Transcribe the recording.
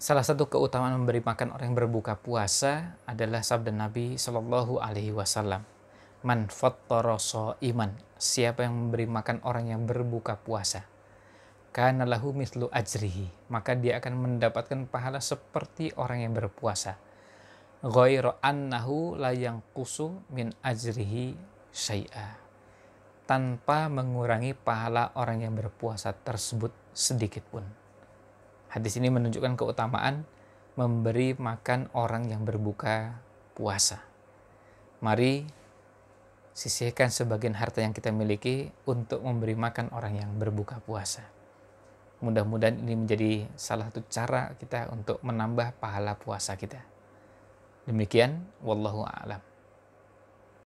Salah satu keutamaan memberi makan orang yang berbuka puasa adalah sabda Nabi Shallallahu Alaihi Wasallam. Man fattoroso iman. Siapa yang memberi makan orang yang berbuka puasa. Karena lahu mislu ajrihi. Maka dia akan mendapatkan pahala seperti orang yang berpuasa. Ghoiro annahu layang kusu min ajrihi syai'a. Tanpa mengurangi pahala orang yang berpuasa tersebut sedikitpun. pun. Hadis ini menunjukkan keutamaan memberi makan orang yang berbuka puasa. Mari sisihkan sebagian harta yang kita miliki untuk memberi makan orang yang berbuka puasa. Mudah-mudahan ini menjadi salah satu cara kita untuk menambah pahala puasa kita. Demikian, wallahu a'lam.